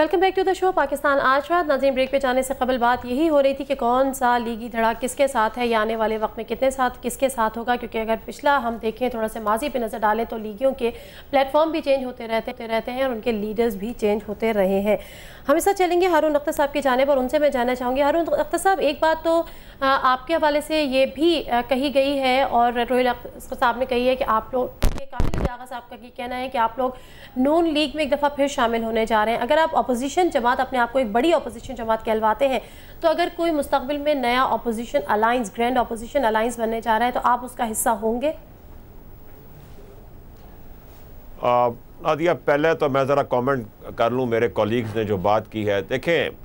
welcome back to the show Pakistan आज रात नाजीन ब्रेक पे जाने से कबल बात यही हो रही थी कि कौन सा लीगी धड़ा किसके साथ है या आने वाले वक्त में कितने साथ किसके साथ होगा क्योंकि अगर पिछला हम देखें थोड़ा सा माजी पे नज़र डालें तो लीगियों के प्लेटफॉर्म भी चेंज होते रहते होते रहते हैं और उनके लीडर्स भी चेंज होते रहे हैं हम इस चलेंगे हारून अख्तर साहब की जाने और उनसे मैं जानना चाहूँगी हारून अख्तर साहब एक बात तो आपके हवाले से ये भी कही गई है और रोहिल साहब ने कही है कि आप लोग काबिल साहब का कहना है कि आप लोग नून लीग में एक दफ़ा फिर शामिल होने जा रहे हैं अगर आप अपोजिशन जमात अपने आप को एक बड़ी अपोजिशन जमात कहलवाते हैं तो अगर कोई मुस्तबिल में नया opposition alliance grand opposition alliance बनने जा रहा है तो आप उसका हिस्सा होंगे नादिया पहले तो मैं ज़रा कमेंट कर लूँ मेरे कॉलीग्स ने जो बात की है देखें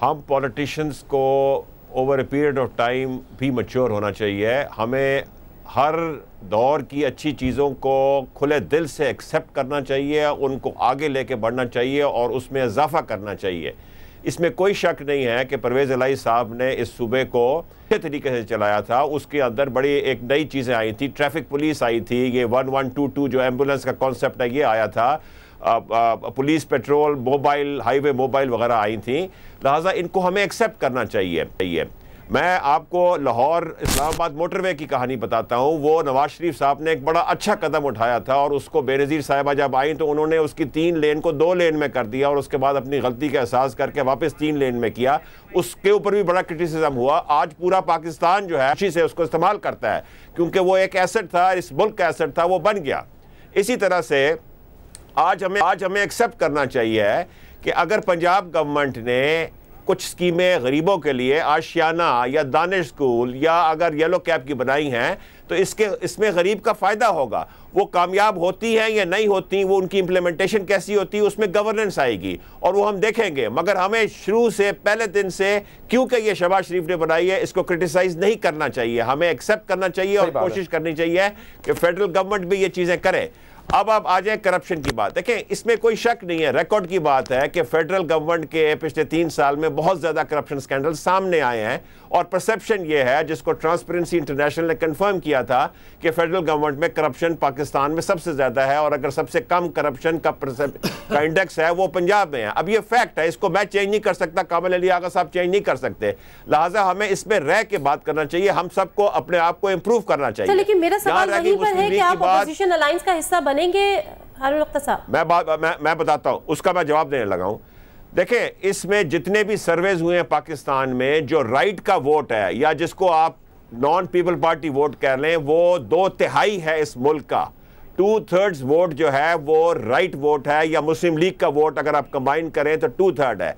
हम पॉलिटिशियंस को over a period of time भी मच्योर होना चाहिए हमें हर दौर की अच्छी चीज़ों को खुले दिल से एक्सेप्ट करना चाहिए उनको आगे लेके बढ़ना चाहिए और उसमें इजाफा करना चाहिए इसमें कोई शक नहीं है कि परवेज़ अलाई साहब ने इस सूबे को अच्छे तरीके से चलाया था उसके अंदर बड़ी एक नई चीज़ें आई थी ट्रैफिक पुलिस आई थी ये वन वन टू टू जो एम्बुलेंस का कॉन्सेप्ट है ये आया था police patrol mobile highway mobile वगैरह आई थी लिहाजा इनको हमें एक्सेप्ट करना चाहिए मैं आपको लाहौर इस्लामाबाद मोटरवे की कहानी बताता हूँ वो नवाज शरीफ साहब ने एक बड़ा अच्छा कदम उठाया था और उसको बेनज़ीर साहिबा जब आई तो उन्होंने उसकी तीन लेन को दो लेन में कर दिया और उसके बाद अपनी गलती का एहसास करके वापस तीन लेन में किया उसके ऊपर भी बड़ा क्रिटिसिज्म हुआ आज पूरा पाकिस्तान जो है अच्छी से उसको इस्तेमाल करता है क्योंकि वो एक एसेट था इस मुल्क का एसेट था वो बन गया इसी तरह से आज हमें आज हमें एक्सेप्ट करना चाहिए कि अगर पंजाब गवर्नमेंट ने कुछ स्कीमें गरीबों के लिए आशियाना या दानिश स्कूल या अगर येलो कैब की बनाई हैं तो इसके इसमें गरीब का फ़ायदा होगा वो कामयाब होती हैं या नहीं होती वो उनकी इम्प्लीमेंटेशन कैसी होती है उसमें गवर्नेंस आएगी और वो हम देखेंगे मगर हमें शुरू से पहले दिन से क्योंकि ये शबाज शरीफ ने बनाई है इसको क्रिटिसाइज़ नहीं करना चाहिए हमें एक्सेप्ट करना चाहिए और कोशिश करनी चाहिए कि फेडरल गवर्नमेंट भी ये चीज़ें करे अब आप आ जाए करप्शन की बात देखें इसमें कोई शक नहीं है रिकॉर्ड की बात है कि फेडरल गवर्नमेंट के पिछले तीन साल में बहुत ज़्यादा करप्शन स्कैंडल सामने आए हैं और परसेप्शन ये है जिसको ट्रांसपेरेंसी इंटरनेशनल ने कंफर्म किया था कि फेडरल गवर्नमेंट में करप्शन पाकिस्तान में सबसे ज़्यादा है और अगर सबसे कम करप्शन का का इंडेक्स है वो पंजाब में है अब ये फैक्ट है इसको मैं चेंज नहीं कर सकता कामल अली आगा साहब चेंज नहीं कर सकते लिहाजा हमें इसमें रह के बात करना चाहिए हम सबको अपने आप को इम्प्रूव करना चाहिए तो लेकिन मेरा सवाल पर है कि आप अलायंस का हिस्सा बनेंगे साहब मैं बात मैं मैं बताता हूँ उसका मैं जवाब देने लगा हूँ देखें इसमें जितने भी सर्वेज हुए हैं पाकिस्तान में जो राइट का वोट है या जिसको आप नॉन पीपल पार्टी वोट कह लें वो दो तिहाई है इस मुल्क का टू थर्ड्स वोट जो है वो राइट वोट है या मुस्लिम लीग का वोट अगर आप कंबाइन करें तो टू थर्ड है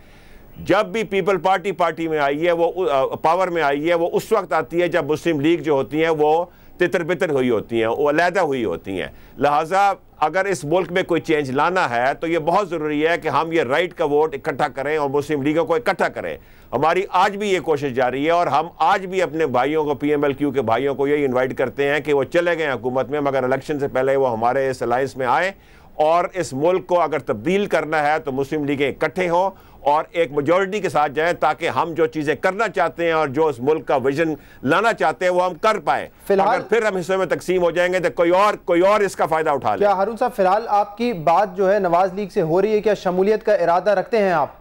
जब भी पीपल पार्टी पार्टी में आई है वो पावर में आई है वो उस वक्त आती है जब मुस्लिम लीग जो होती है वो तितर बितर हुई होती हैं वो अलहदा हुई होती हैं लिहाजा अगर इस मुल्क में कोई चेंज लाना है तो ये बहुत ज़रूरी है कि हम ये राइट का वोट इकट्ठा करें और मुस्लिम लीगों को इकट्ठा करें हमारी आज भी ये कोशिश जारी है और हम आज भी अपने भाइयों को पी एम एल क्यू के भाइयों को यही इन्वाइट करते हैं कि वो चले गए हुकूमत में मगर इलेक्शन से पहले वो हमारे इस अलायंस में आएँ और इस मुल्क को अगर तब्दील करना है तो मुस्लिम लीगें इकट्ठे हों और एक मेजोरिटी के साथ जाएं ताकि हम जो चीज़ें करना चाहते हैं और जो इस मुल्क का विजन लाना चाहते हैं वो हम कर पाए अगर फिर हम हिस्सों में तकसीम हो जाएंगे तो कोई और कोई और इसका फ़ायदा उठा ले हारून साहब फिलहाल आपकी बात जो है नवाज लीग से हो रही है क्या शमूलियत का इरादा रखते हैं आप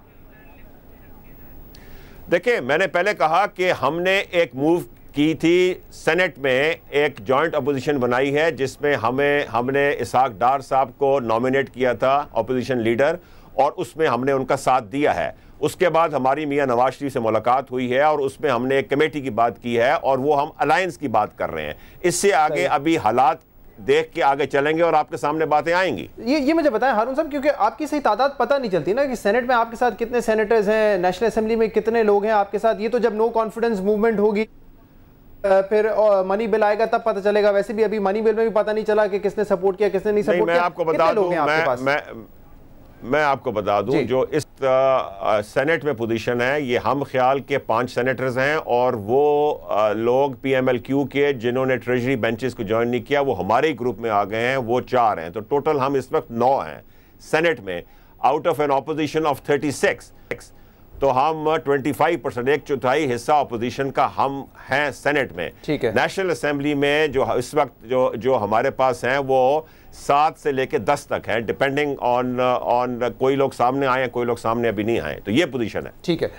देखिए मैंने पहले कहा कि हमने एक मूव की थी सेनेट में एक जॉइंट अपोजिशन बनाई है जिसमें हमें हमने इसहाक डार साहब को नॉमिनेट किया था अपोजिशन लीडर और उसमें हमने उनका साथ दिया है उसके बाद हमारी मियाँ नवाज शरीफ से मुलाकात हुई है और उसमें हमने एक कमेटी की बात की है और वो हम अलायंस की बात कर रहे हैं इससे आगे अभी हालात देख के आगे चलेंगे और आपके सामने बातें आएंगी ये ये मुझे बताएं हारून साहब क्योंकि आपकी सही तादाद पता नहीं चलती ना कि सेनेट में आपके साथ कितने सेनेटर्स हैं नेशनल असेंबली में कितने लोग हैं आपके साथ ये तो जब नो कॉन्फिडेंस मूवमेंट होगी फिर मनी बिल आएगा तब पता चलेगा वैसे भी अभी मनी बिल में भी पता नहीं चला कि किसने सपोर्ट किया किसने नहीं सपोर्ट किया आपको बता दूं मैं मैं आपको बता दूं जो इस आ, सेनेट में पोजीशन है ये हम ख्याल के पांच सेनेटर्स हैं और वो आ, लोग पीएमएलक्यू के जिन्होंने ट्रेजरी बेंचेस को ज्वाइन नहीं किया वो हमारे ही ग्रुप में आ गए हैं वो चार हैं तो टोटल हम इस वक्त नौ हैं सेनेट में out of an opposition of thirty six तो हम 25 परसेंट एक चौथाई हिस्सा अपोजिशन का हम हैं सेनेट में ठीक है नेशनल असेंबली में जो इस वक्त जो जो हमारे पास हैं वो सात से लेके दस तक है डिपेंडिंग ऑन ऑन कोई लोग सामने आए कोई लोग सामने अभी नहीं आए तो ये पोजीशन है ठीक है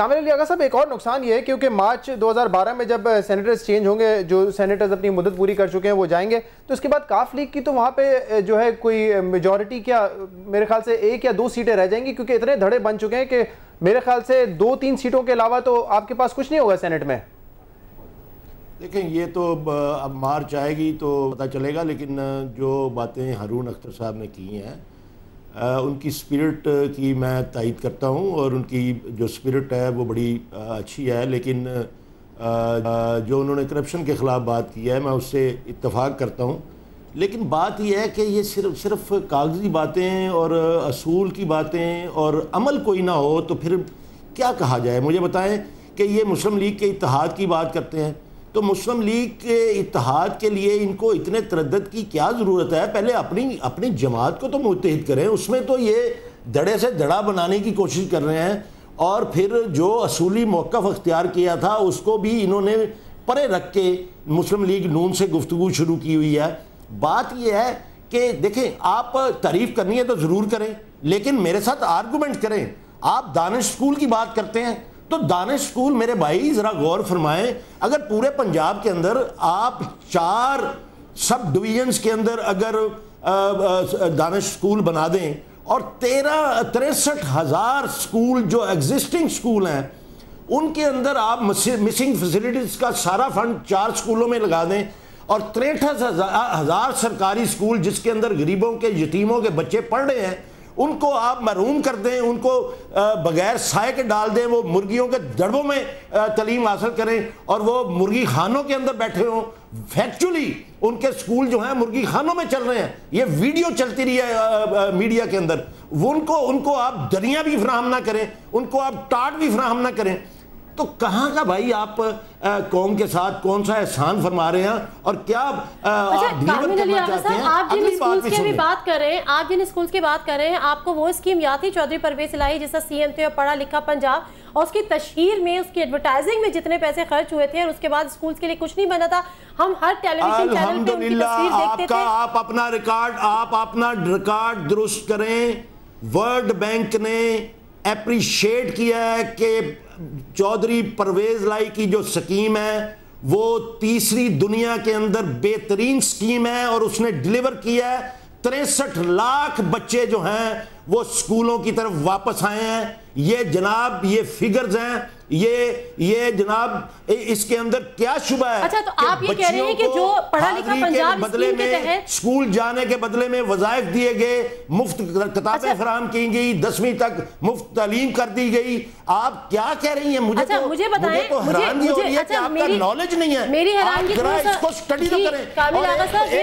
कामिल अली आगा साहब एक और नुकसान ये है क्योंकि मार्च 2012 में जब सेनेटर्स चेंज होंगे जो सेनेटर्स अपनी मुदत पूरी कर चुके हैं वो जाएंगे तो उसके बाद काफ लीग की तो वहाँ पे जो है कोई मेजोरिटी क्या मेरे ख्याल से एक या दो सीटें रह जाएंगी क्योंकि इतने धड़े बन चुके हैं कि मेरे ख्याल से दो तीन सीटों के अलावा तो आपके पास कुछ नहीं होगा सेनेट में देखें ये तो अब मार्च आएगी तो पता चलेगा लेकिन जो बातें हारून अख्तर साहब ने की हैं उनकी स्पिरिट की मैं तइद करता हूँ और उनकी जो स्पिरिट है वो बड़ी अच्छी है लेकिन जो उन्होंने करप्शन के ख़िलाफ़ बात की है मैं उससे इतफाक़ करता हूँ लेकिन बात यह है कि ये सिर्फ सिर्फ कागजी बातें और असूल की बातें और अमल कोई ना हो तो फिर क्या कहा जाए मुझे बताएं कि ये मुस्लिम लीग के इतिहाद की बात करते हैं तो मुस्लिम लीग के इतिहाद के लिए इनको इतने तरदत की क्या ज़रूरत है पहले अपनी अपनी जमात को तो मुतहद करें उसमें तो ये दड़े से दड़ा बनाने की कोशिश कर रहे हैं और फिर जो असूली मौक़ अख्तियार किया था उसको भी इन्होंने परे रख के मुस्लिम लीग नून से गुफ्तु शुरू की हुई है बात यह है कि देखें आप तारीफ़ करनी है तो ज़रूर करें लेकिन मेरे साथ आर्गूमेंट करें आप दानिश स्कूल की बात करते हैं तो दानिश स्कूल मेरे भाई ज़रा गौर फरमाए अगर पूरे पंजाब के अंदर आप चार सब डिवीजन्स के अंदर अगर दानिश स्कूल बना दें और तेरह तिरसठ हज़ार स्कूल जो एग्जिस्टिंग स्कूल हैं उनके अंदर आप मिसिंग फैसिलिटीज़ का सारा फंड चार स्कूलों में लगा दें और तिरठ हज़ार सरकारी स्कूल जिसके अंदर गरीबों के यतीमों के बच्चे पढ़ रहे हैं उनको आप महरूम कर दें उनको बगैर साय के डाल दें वो मुर्गियों के दड़बों में तलीम हासिल करें और वो मुर्गी खानों के अंदर बैठे हों फैक्चुअली उनके स्कूल जो हैं मुर्गी खानों में चल रहे हैं ये वीडियो चलती रही है आ, आ, मीडिया के अंदर उनको उनको आप दरिया भी फ्राहम ना करें उनको आप टाट भी फ्राहम ना करें तो कहां का भाई आप कौम के साथ कौन सा एहसान फरमा रहे हैं और क्या अच्छा, आप भी बात कर रहे हैं आप जिन स्कूल की बात कर रहे हैं आपको वो स्कीम याद थी चौधरी परवेज लाई जिसका सीएम थे और पढ़ा लिखा पंजाब और उसकी तशहर में उसकी एडवर्टाइजिंग में जितने पैसे खर्च हुए थे और उसके बाद स्कूल्स के लिए कुछ नहीं बना था हम हर टेलीविजन चैनल आपका आप अपना रिकॉर्ड आप अपना रिकॉर्ड दुरुस्त करें वर्ल्ड बैंक ने अप्रिशिएट किया है कि चौधरी परवेज लाई की जो स्कीम है वो तीसरी दुनिया के अंदर बेहतरीन स्कीम है और उसने डिलीवर किया है तिरसठ लाख बच्चे जो हैं वो स्कूलों की तरफ वापस आए हैं ये जनाब ये फिगर्स हैं ये ये जनाब इसके अंदर क्या शुबा है अच्छा तो आप ये कह रहे हैं कि जो पढ़ा लिखा पंजाब बदले में स्कूल जाने के बदले में वजायफ दिए गए मुफ्त किताबें अच्छा, फराम की गई दसवीं तक मुफ्त तालीम कर दी गई आप क्या कह रही हैं मुझे अच्छा, तो, मुझे बताएं तो हैरानगी हो रही है अच्छा, आपका नॉलेज नहीं है मेरी हैरानी इसको स्टडी तो करें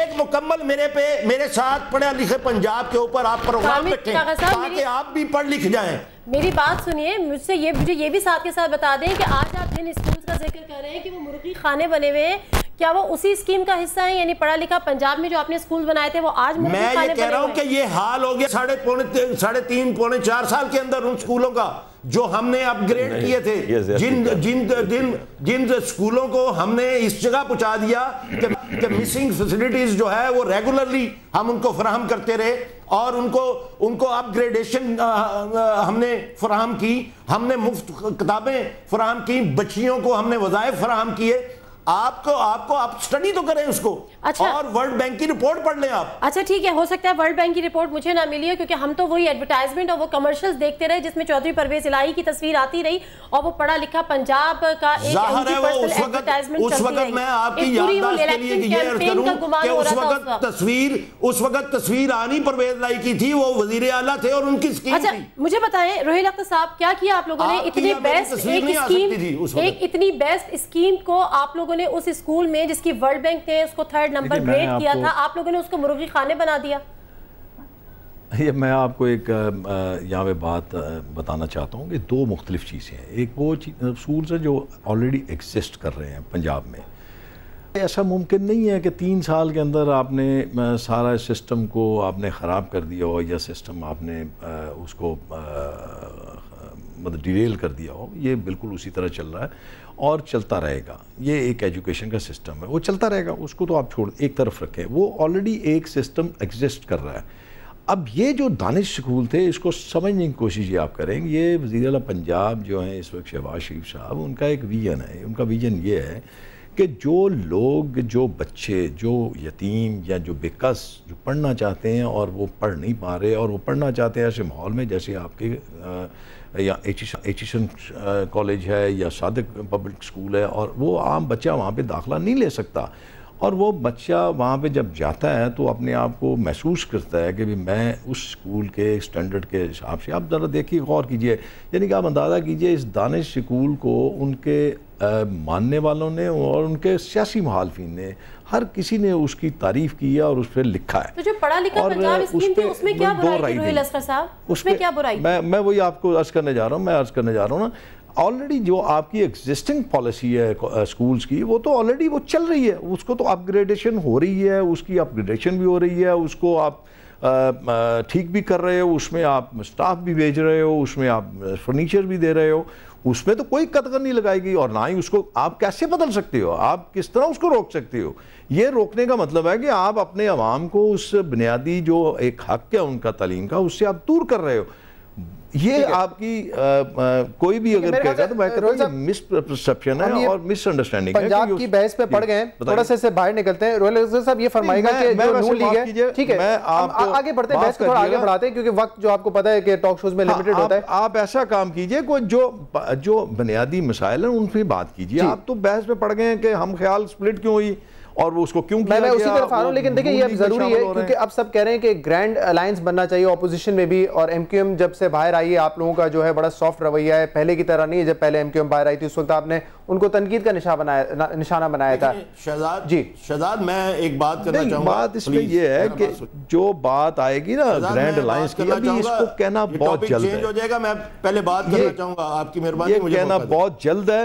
एक मुकम्मल मेरे पे मेरे साथ पढ़े लिखे पंजाब के ऊपर आप प्रोग्राम रखें ताकि आप भी पढ़ लिख जाएं मेरी बात सुनिए मुझसे ये मुझे ये भी साथ के साथ बता दें कि आज आप जिन स्कूल्स का जिक्र कर रहे हैं कि वो मुर्गी खाने बने हुए हैं क्या वो उसी स्कीम का हिस्सा है यानी पढ़ा लिखा पंजाब में जो आपने स्कूल बनाए थे वो आज मैं ये कह रहा हूँ कि ये हाल हो गया साढ़े पौने साढ़े तीन पौने चार साल के अंदर उन स्कूलों का जो हमने अपग्रेड किए थे जिन जिन जिन जिन स्कूलों को हमने इस जगह पहुंचा दिया कि, कि मिसिंग फैसिलिटीज जो है वो रेगुलरली हम उनको फराहम करते रहे और उनको उनको अपग्रेडेशन हमने फराहम की हमने मुफ्त किताबें फराहम की बच्चियों को हमने वज़ायफ फराहम किए आपको आपको आप स्टडी तो करें उसको अच्छा और वर्ल्ड बैंक की रिपोर्ट पढ़ लें आप अच्छा ठीक है हो सकता है वर्ल्ड बैंक की रिपोर्ट मुझे ना मिली है क्योंकि हम तो वही एडवर्टाइजमेंट और वो कमर्शियल्स देखते रहे जिसमें चौधरी परवेज इलाही की तस्वीर आती रही और वो पढ़ा लिखा पंजाब का तस्वीर उस वक्त तस्वीर आनी परवेज इलाही की थी वो वजीर आला थे और उनकी अच्छा मुझे बताए रोहिल अख्तर साहब क्या किया आप लोगों ने इतनी बेस्ट स्कीम एक इतनी बेस्ट स्कीम को आप लोगों लोगों ने उस स्कूल में जिसकी वर्ल्ड बैंक ने उसको थर्ड नंबर ग्रेड किया था आप लोगों ने उसको मुर्गी खाने बना दिया ये मैं आपको एक यहाँ पे बात बताना चाहता हूँ कि दो मुख्तलिफ चीज़ें हैं एक वो स्कूल हैं जो ऑलरेडी एग्जिस्ट कर रहे हैं पंजाब में ऐसा मुमकिन नहीं है कि तीन साल के अंदर आपने सारा सिस्टम को आपने ख़राब कर दिया हो या सिस्टम आपने उसको मतलब डिरेल कर दिया हो ये बिल्कुल उसी तरह चल रहा है और चलता रहेगा ये एक एजुकेशन का सिस्टम है वो चलता रहेगा उसको तो आप छोड़ एक तरफ रखें वो ऑलरेडी एक सिस्टम एग्जिस्ट कर रहा है अब ये जो दानिश स्कूल थे इसको समझने की कोशिश ये आप करेंगे ये वजीर अला पंजाब जो हैं इस वक्त शहबाज शरीफ साहब उनका एक विजन है उनका विजन ये है कि जो लोग जो बच्चे जो यतीम या जो बेकस जो पढ़ना चाहते हैं और वो पढ़ नहीं पा रहे और वो पढ़ना चाहते हैं ऐसे माहौल में जैसे आपके या एच एच कॉलेज है या सादक पब्लिक स्कूल है और वो आम बच्चा वहाँ पे दाखला नहीं ले सकता और वो बच्चा वहाँ पे जब जाता है तो अपने आप को महसूस करता है कि भी मैं उस स्कूल के स्टैंडर्ड के हिसाब से आप ज़रा देखिए गौर कीजिए यानी कि आप अंदाज़ा कीजिए इस दानिश स्कूल को उनके आ, मानने वालों ने और उनके सियासी महालफी ने हर किसी ने उसकी तारीफ की है और उस पर लिखा है तो जो पढ़ा लिखा और उसमें क्या बुराई मैं मैं वही आपको अर्ज करने जा रहा हूँ मैं अर्ज करने जा रहा हूँ ना ऑलरेडी जो आपकी एग्जिस्टिंग पॉलिसी है स्कूल्स uh, की वो तो ऑलरेडी वो चल रही है उसको तो अपग्रेडेशन हो रही है उसकी अपग्रेडेशन भी हो रही है उसको आप uh, uh, ठीक भी कर रहे हो उसमें आप स्टाफ भी भेज रहे हो उसमें आप फर्नीचर भी दे रहे हो उसमें तो कोई कदगर नहीं लगाएगी और ना ही उसको आप कैसे बदल सकते हो आप किस तरह उसको रोक सकते हो ये रोकने का मतलब है कि आप अपने आवाम को उस बुनियादी जो एक हक है उनका तलीम का उससे आप दूर कर रहे हो ये आपकी आ, आ, कोई भी अगर कहेगा तो मैं कह रहा हूँ मिस परसेप्शन है और मिसअंडरस्टैंडिंग पंजाब की बहस पे पड़ गए थोड़ा सा इससे बाहर निकलते हैं रोयल साहब ये फरमाएगा कि जो नू लीग है ठीक है आगे बढ़ते हैं बहस को थोड़ा आगे बढ़ाते हैं क्योंकि वक्त जो आपको पता है कि टॉक शोज में लिमिटेड हाँ, होता है आप ऐसा काम कीजिए कोई जो जो बुनियादी मसाइल है उन पर बात कीजिए आप तो बहस पे पड़ गए हैं कि हम ख्याल स्प्लिट क्यों हुई और वो उसको क्यों किया मैं उसी तरफ आ रहा हूँ लेकिन देखिए ये जरूरी है क्योंकि अब सब कह रहे हैं कि ग्रैंड अलायंस बनना चाहिए ऑपोजिशन में भी और एमक्यूएम जब से बाहर आई है आप लोगों का जो है बड़ा सॉफ्ट रवैया है पहले की तरह नहीं है जब पहले एमक्यूएम बाहर आई थी उस वक्त आपने उनको तनकीद का निशा बनाया निशाना बनाया था शहजाद जी शहजाद मैं एक बात करना चाहूंगा बात इसमें ये है कि जो बात आएगी ना ग्रैंड अलायंस की अभी इसको कहना बहुत जल्द हो जाएगा मैं पहले बात करना चाहूंगा आपकी मेहरबानी कहना बहुत जल्द है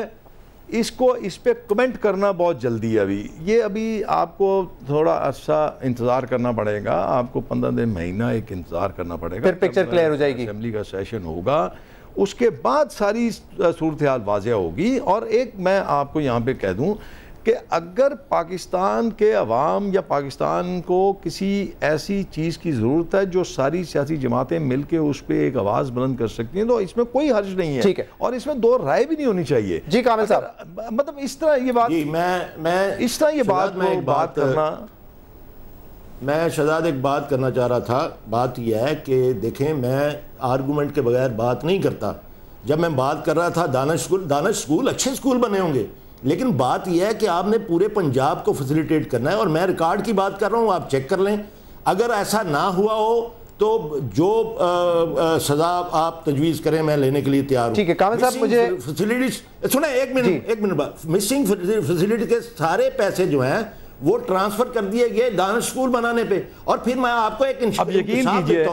इसको इस पर कमेंट करना बहुत जल्दी है अभी ये अभी आपको थोड़ा अच्छा इंतज़ार करना पड़ेगा आपको पंद्रह दिन महीना एक इंतज़ार करना पड़ेगा फिर पिक्चर क्लियर हो जाएगी असम्बली का सेशन होगा उसके बाद सारी सूरत हाल वाजह होगी और एक मैं आपको यहाँ पे कह दूँ कि अगर पाकिस्तान के अवाम या पाकिस्तान को किसी ऐसी चीज़ की ज़रूरत है जो सारी सियासी जमातें मिल के उस पर एक आवाज़ बुलंद कर सकती हैं तो इसमें कोई हर्ज नहीं है ठीक है और इसमें दो राय भी नहीं होनी चाहिए जी कामिल साहब मतलब इस तरह ये बात मैं मैं इस तरह ये बात मैं एक बात करना मैं शजाद एक बात करना चाह रहा था बात यह है कि देखें मैं आर्गूमेंट के बगैर बात नहीं करता जब मैं बात कर रहा था दानश स्कूल दानश स्कूल अच्छे स्कूल बने होंगे लेकिन बात यह है कि आपने पूरे पंजाब को फैसिलिटेट करना है और मैं रिकॉर्ड की बात कर रहा हूँ आप चेक कर लें अगर ऐसा ना हुआ हो तो जो आ, आ, सजा आप तजवीज़ करें मैं लेने के लिए तैयार हूँ ठीक है कामिल साहब मुझे फैसिलिटी सुने एक मिनट एक मिनट बाद मिसिंग फैसिलिटी के सारे पैसे जो हैं वो ट्रांसफर कर दिए गए दानिश स्कूल बनाने पे और फिर मैं आपको एक अब यकीन कीजिए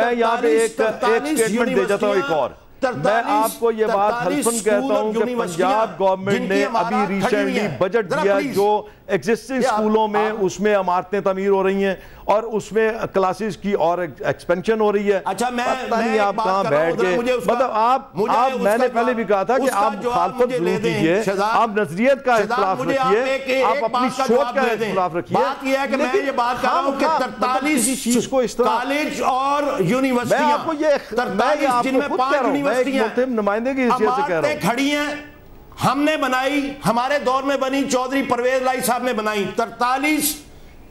मैं यहाँ पे एक स्टेटमेंट दे जाता हूँ एक और मैं आपको ये बात हल्फन कहता हूँ कि पंजाब गवर्नमेंट ने अभी रिसेंटली बजट दिया जो एग्जिस्टिंग स्कूलों में उसमें इमारतें तमीर हो रही हैं और उसमें क्लासेस की और एक्सपेंशन हो रही है अच्छा मैं पता नहीं आप कहाँ बैठ के मतलब आप आप मैंने पहले भी कहा था कि आप मुखालफत जरूर दीजिए आप नजरियत का इख्तलाफ रखिए आप अपनी सोच का इख्तलाफ रखिए की खड़ी है हमने बनाई हमारे दौर में बनी चौधरी परवेज लाई साहब ने बनाई तरतालीस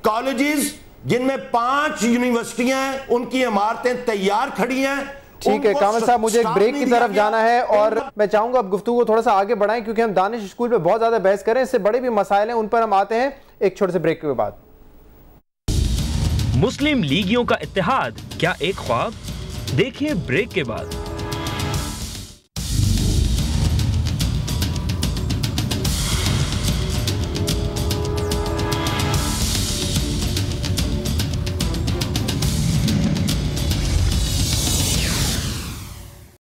कॉलेजेस जिनमें पांच यूनिवर्सिटियां हैं उनकी इमारतें तैयार खड़ी हैं ठीक है कामल साहब मुझे एक ब्रेक की तरफ जाना है और मैं चाहूंगा अब गुफ्तु को थोड़ा सा आगे बढ़ाएं क्योंकि हम दानिश स्कूल पे बहुत ज्यादा बहस करें इससे बड़े भी मसाइल हैं उन पर हम आते हैं एक छोटे से ब्रेक के बाद मुस्लिम लीगियों का इतिहाद क्या एक ख्वाब देखिए ब्रेक के बाद